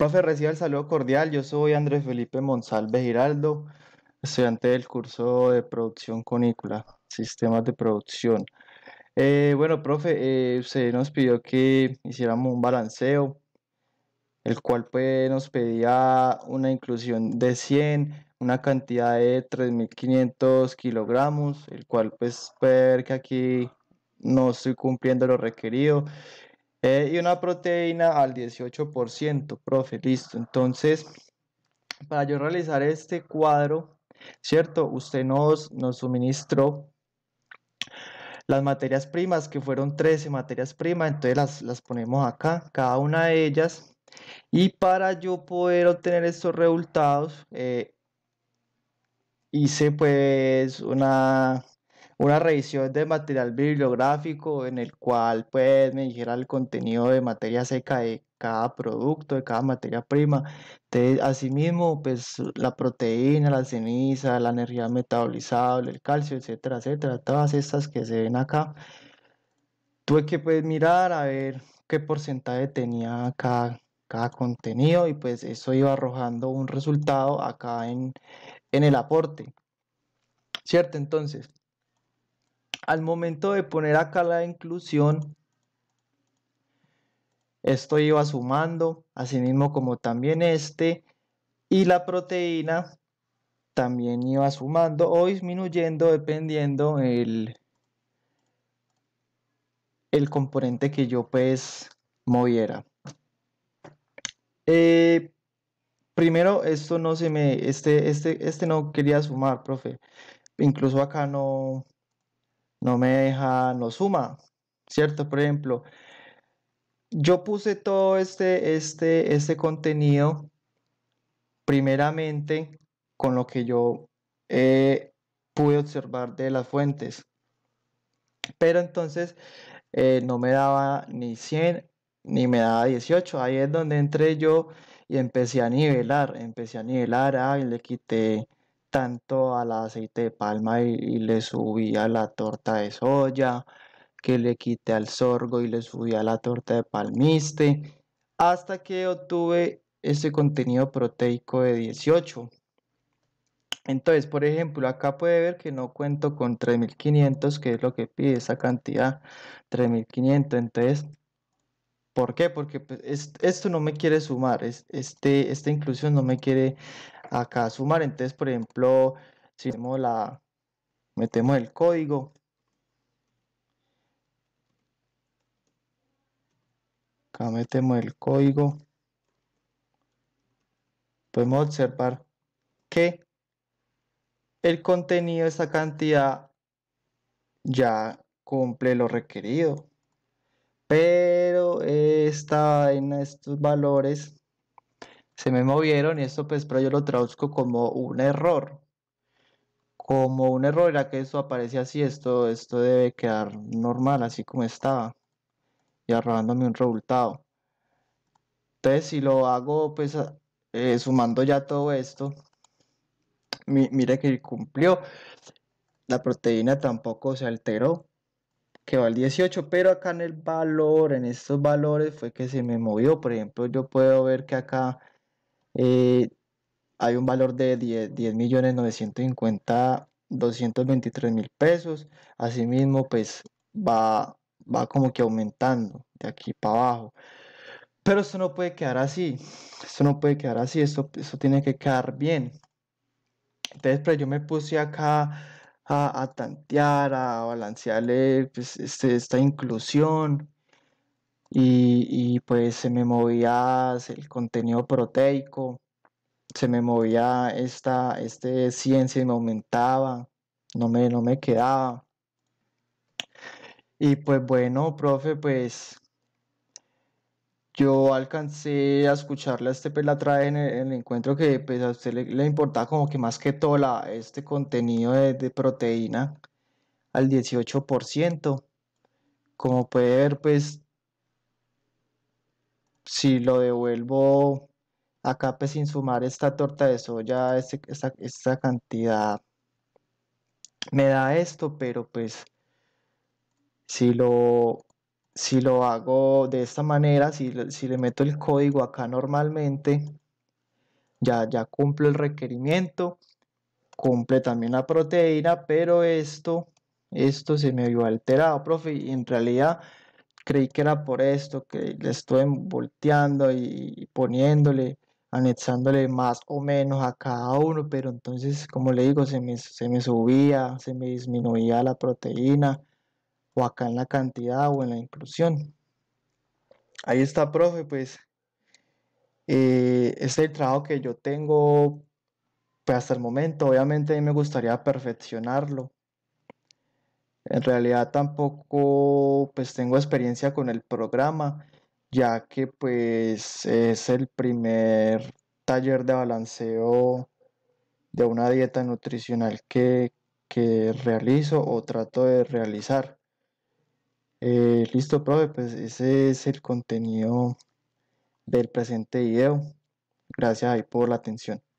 Profe, reciba el saludo cordial. Yo soy Andrés Felipe Monsalve Giraldo, estudiante del curso de producción conícola, sistemas de producción. Eh, bueno, profe, eh, usted nos pidió que hiciéramos un balanceo, el cual pues, nos pedía una inclusión de 100, una cantidad de 3.500 kilogramos, el cual pues ver que aquí no estoy cumpliendo lo requerido eh, y una proteína al 18%, profe, listo. Entonces, para yo realizar este cuadro, ¿cierto? Usted nos, nos suministró las materias primas, que fueron 13 materias primas, entonces las, las ponemos acá, cada una de ellas. Y para yo poder obtener estos resultados, eh, hice pues una una revisión de material bibliográfico en el cual pues me dijera el contenido de materia seca de cada producto, de cada materia prima. asimismo, pues la proteína, la ceniza, la energía metabolizable, el calcio, etcétera, etcétera, todas estas que se ven acá. Tuve que pues mirar a ver qué porcentaje tenía cada, cada contenido y pues eso iba arrojando un resultado acá en, en el aporte. ¿Cierto? Entonces, al momento de poner acá la inclusión, esto iba sumando, mismo como también este, y la proteína también iba sumando o disminuyendo dependiendo el, el componente que yo pues moviera. Eh, primero, esto no se me, este, este, este no quería sumar, profe. Incluso acá no, no me deja, no suma, ¿cierto? Por ejemplo, yo puse todo este, este, este contenido primeramente con lo que yo eh, pude observar de las fuentes. Pero entonces eh, no me daba ni 100 ni me daba 18. Ahí es donde entré yo y empecé a nivelar, empecé a nivelar, ah, y le quité tanto al aceite de palma y, le le subía la torta de soya, que le quité al sorgo y le subía la torta de palmiste, hasta que obtuve ese contenido proteico de 18. Entonces, por ejemplo, acá puede ver que no cuento con 3500, que es lo que pide esa cantidad, 3500. Entonces, ¿por qué? Porque pues, esto no me quiere sumar, es, este, esta inclusión no me quiere acá sumar. Entonces, por ejemplo, si metemos, la, metemos el código, acá metemos el código, podemos observar que el contenido de esta cantidad ya cumple lo requerido. Pero está en estos valores se me movieron y esto pues pero yo lo traduzco como un error como un error era que esto aparece así esto esto debe quedar normal así como estaba y arrojándome un resultado entonces si lo hago pues eh, sumando ya todo esto mi, mire que cumplió la proteína tampoco se alteró quedó al 18 pero acá en el valor en estos valores fue que se me movió por ejemplo yo puedo ver que acá eh, hay un valor de 10, 10 pesos. Asimismo, pues va, va como que aumentando de aquí para abajo. Pero esto no puede quedar así. Esto no puede quedar así. Esto, esto tiene que quedar bien. Entonces, pues yo me puse acá a, tantear, a balancearle pues, este, esta inclusión y, pues se me movía el contenido proteico, se me movía esta este ciencia y me aumentaba, no me, no me quedaba. Y pues bueno, profe, pues yo alcancé a escucharle a este pelatrae pues, e, en el, encuentro que pues a usted le, importaba como que más que todo este contenido de, de proteína al 18%. Como puede ver, pues si lo devuelvo acá pues sin sumar esta torta de soya, este, esta, cantidad, me da esto, pero pues si lo, si lo hago de esta manera, si, si, le meto el código acá normalmente, ya, ya cumple el requerimiento, cumple también la proteína, pero esto, esto se me vio alterado, profe, y en realidad creí que era por esto, que le estuve volteando y poniéndole, anexándole más o menos a cada uno, pero entonces, como le digo, se me, se me subía, se me disminuía la proteína, o acá en la cantidad o en la inclusión. Ahí está, profe, pues eh, es el trabajo que yo tengo pues, hasta el momento. Obviamente a mí me gustaría perfeccionarlo, en realidad tampoco pues tengo experiencia con el programa, ya que pues es el primer taller de balanceo de una dieta nutricional que, que realizo o trato de realizar. Eh, listo, profe, pues ese es el contenido del presente video. Gracias ahí por la atención.